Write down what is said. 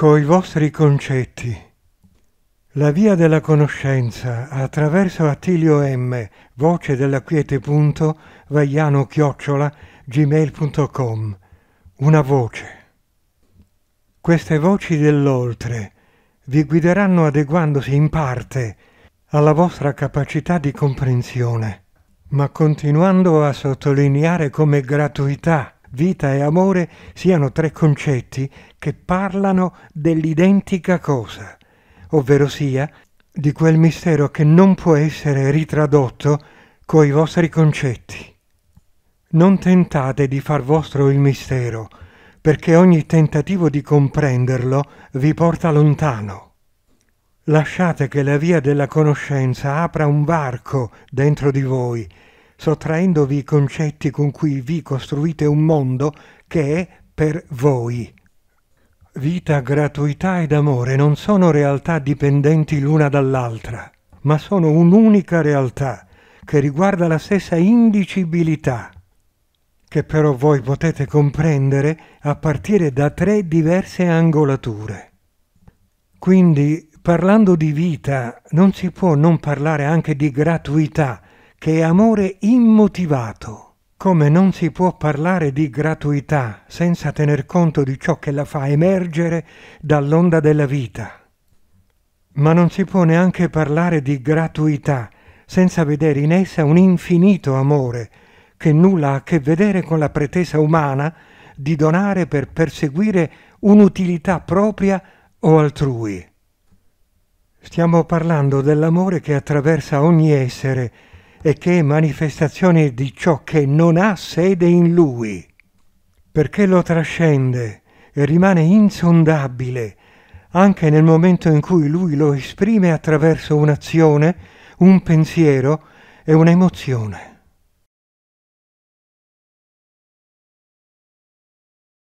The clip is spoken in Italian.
coi vostri concetti. La via della conoscenza attraverso Attilio M, voce della quiete punto, vaiano chiocciola, gmail.com. Una voce. Queste voci dell'oltre vi guideranno adeguandosi in parte alla vostra capacità di comprensione, ma continuando a sottolineare come gratuità vita e amore siano tre concetti che parlano dell'identica cosa, ovvero sia di quel mistero che non può essere ritradotto coi vostri concetti. Non tentate di far vostro il mistero, perché ogni tentativo di comprenderlo vi porta lontano. Lasciate che la via della conoscenza apra un varco dentro di voi, sottraendovi i concetti con cui vi costruite un mondo che è per voi. Vita, gratuità ed amore non sono realtà dipendenti l'una dall'altra, ma sono un'unica realtà che riguarda la stessa indicibilità, che però voi potete comprendere a partire da tre diverse angolature. Quindi, parlando di vita, non si può non parlare anche di gratuità, che è amore immotivato, come non si può parlare di gratuità senza tener conto di ciò che la fa emergere dall'onda della vita. Ma non si può neanche parlare di gratuità senza vedere in essa un infinito amore, che nulla ha a che vedere con la pretesa umana di donare per perseguire un'utilità propria o altrui. Stiamo parlando dell'amore che attraversa ogni essere e che è manifestazione di ciò che non ha sede in lui, perché lo trascende e rimane insondabile anche nel momento in cui lui lo esprime attraverso un'azione, un pensiero e un'emozione.